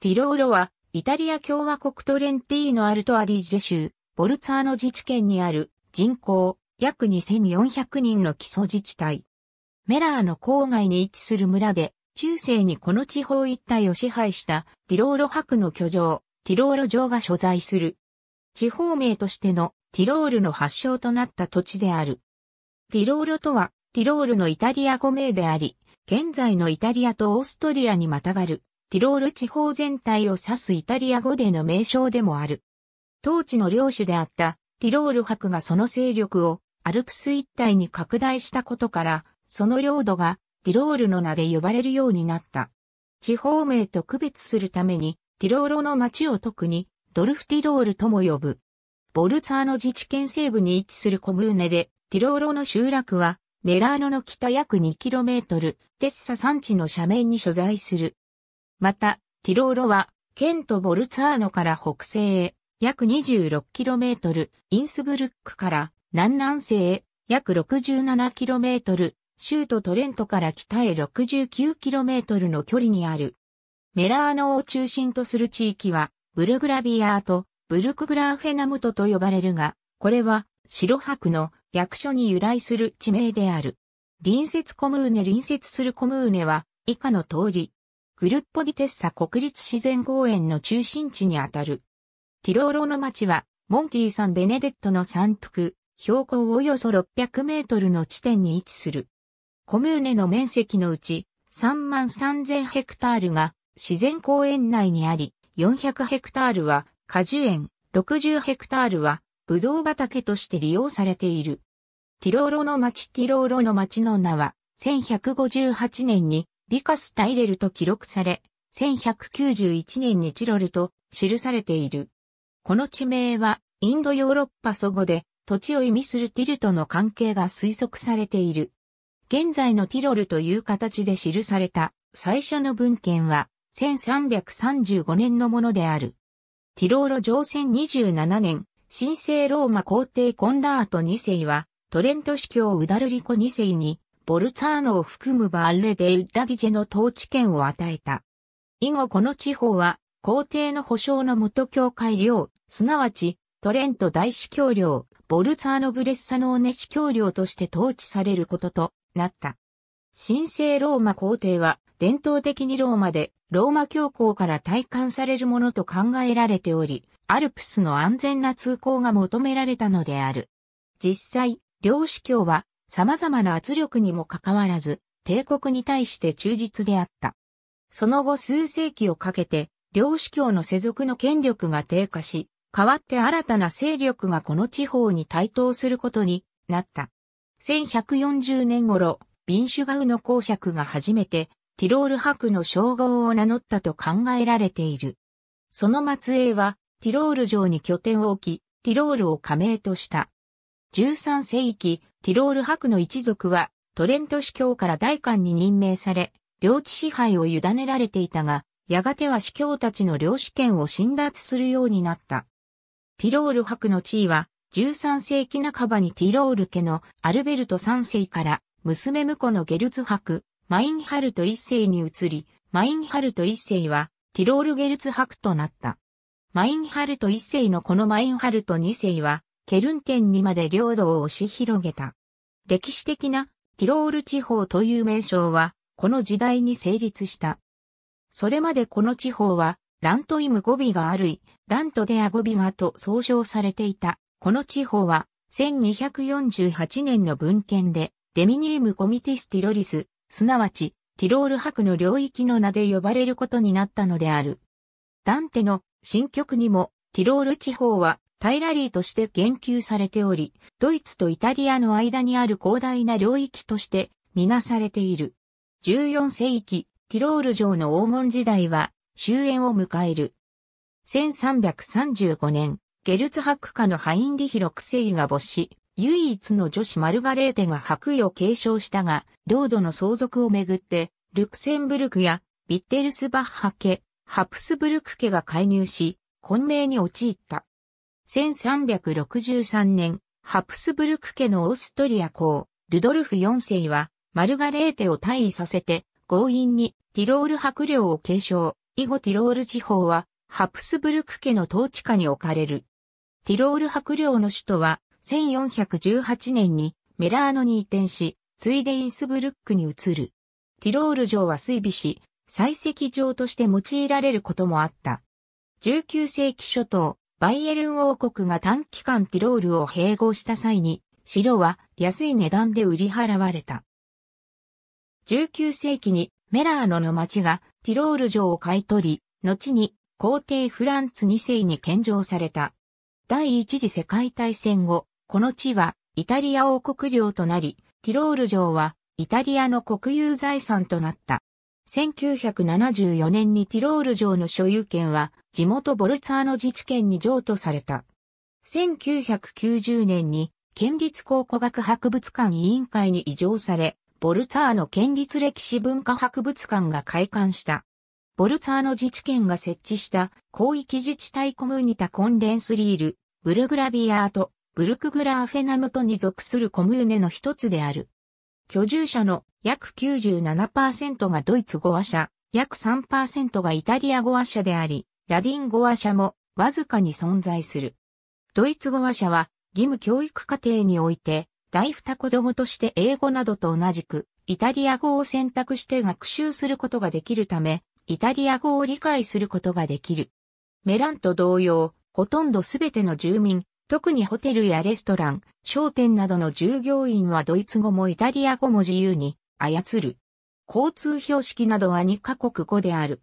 ティローロは、イタリア共和国トレンティーノ・アルトアディジェ州、ボルツァーノ自治県にある人口約2400人の基礎自治体。メラーの郊外に位置する村で、中世にこの地方一帯を支配したティローロ博の居城、ティローロ城が所在する。地方名としてのティロールの発祥となった土地である。ティローロとは、ティロールのイタリア語名であり、現在のイタリアとオーストリアにまたがるティロール地方全体を指すイタリア語での名称でもある。当地の領主であったティロール伯がその勢力をアルプス一帯に拡大したことから、その領土がティロールの名で呼ばれるようになった。地方名と区別するために、ティロールの町を特にドルフティロールとも呼ぶ。ボルツァーの自治県西部に位置するコムーネで、ティロールの集落は、メラーノの北約 2km、テッサ山地の斜面に所在する。また、ティローロは、ケント・ボルツァーノから北西へ、約 26km、インスブルックから南南西へ、約 67km、州都トレントから北へ 69km の距離にある。メラーノを中心とする地域は、ブルグラビアート、ブルクグラーフェナムトと呼ばれるが、これは、白白の役所に由来する地名である。隣接コムーネ隣接するコムーネは、以下の通り、グルッポディテッサ国立自然公園の中心地にあたる。ティローロの町は、モンキーさんベネデットの山腹、標高およそ600メートルの地点に位置する。コムーネの面積のうち3万3000ヘクタールが自然公園内にあり、400ヘクタールは果樹園、60ヘクタールはブドウ畑として利用されている。ティローロの町ティローロの町の名は、1158年にビカス・タイレルと記録され、1191年にチロルと記されている。この地名はインドヨーロッパ祖語で土地を意味するティルとの関係が推測されている。現在のティロルという形で記された最初の文献は1335年のものである。ティローロ上戦27年、神聖ローマ皇帝コンラート2世はトレント司教ウダルリコ2世にボルツァーノを含むバーレ・デ・ウッダギジェの統治権を与えた。以後この地方は、皇帝の保障の元教会領、すなわち、トレント大司教領、ボルツァーノ・ブレッサノーネ司教領として統治されることとなった。神聖ローマ皇帝は、伝統的にローマで、ローマ教皇から体感されるものと考えられており、アルプスの安全な通行が求められたのである。実際、両司教は様々な圧力にもかかわらず、帝国に対して忠実であった。その後数世紀をかけて、両主教の世俗の権力が低下し、代わって新たな勢力がこの地方に台頭することになった。1140年頃、ビンシュガウの公爵が初めて、ティロール博の称号を名乗ったと考えられている。その末裔は、ティロール城に拠点を置き、ティロールを加盟とした。13世紀、ティロール伯の一族は、トレント司教から大官に任命され、領地支配を委ねられていたが、やがては司教たちの領主権を侵奪するようになった。ティロール伯の地位は、13世紀半ばにティロール家のアルベルト3世から娘婿のゲルツ伯、マインハルト1世に移り、マインハルト1世はティロールゲルツ伯となった。マインハルト1世のこのマインハルト2世はケルン県にまで領土を押し広げた。歴史的なティロール地方という名称は、この時代に成立した。それまでこの地方は、ラントイム語尾があるい、ラントデア語尾がと総称されていた。この地方は、1248年の文献で、デミニウムコミティスティロリス、すなわち、ティロール博の領域の名で呼ばれることになったのである。ダンテの新曲にも、ティロール地方はタイラリーとして言及されており、ドイツとイタリアの間にある広大な領域としてみなされている。14世紀、ティロール城の黄金時代は終焉を迎える。1335年、ゲルツ博家のハインリヒ6世が没し、唯一の女子マルガレーテが白衣を継承したが、領土の相続をめぐって、ルクセンブルクやビッテルスバッハ家、ハプスブルク家が介入し、混迷に陥った。1363年、ハプスブルク家のオーストリア公、ルドルフ4世は、マルガレーテを退位させて、強引にティロール白領を継承、以後ティロール地方は、ハプスブルク家の統治下に置かれる。ティロール白領の首都は、1418年にメラーノに移転し、ついでインスブルックに移る。ティロール城は水備し、採石場として用いられることもあった。19世紀初頭、バイエルン王国が短期間ティロールを併合した際に、城は安い値段で売り払われた。19世紀にメラーノの町がティロール城を買い取り、後に皇帝フランツ2世に献上された。第一次世界大戦後、この地はイタリア王国領となり、ティロール城はイタリアの国有財産となった。1974年にティロール城の所有権は地元ボルツァーノ自治県に譲渡された。1990年に県立考古学博物館委員会に移譲され、ボルツァーノ県立歴史文化博物館が開館した。ボルツァーノ自治県が設置した広域自治体コムーニタコンレンスリール、ブルグラビアート、ブルクグラーフェナムトに属するコムーネの一つである。居住者の約97%がドイツ語話者、約3%がイタリア語話者であり、ラディン語話者もわずかに存在する。ドイツ語話者は義務教育課程において、第二子供として英語などと同じく、イタリア語を選択して学習することができるため、イタリア語を理解することができる。メランと同様、ほとんどすべての住民、特にホテルやレストラン、商店などの従業員はドイツ語もイタリア語も自由に操る。交通標識などは2カ国語である。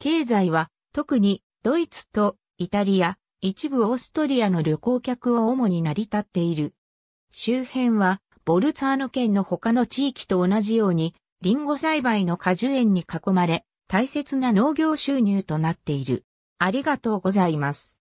経済は特にドイツとイタリア、一部オーストリアの旅行客を主に成り立っている。周辺はボルツァーノ県の他の地域と同じようにリンゴ栽培の果樹園に囲まれ大切な農業収入となっている。ありがとうございます。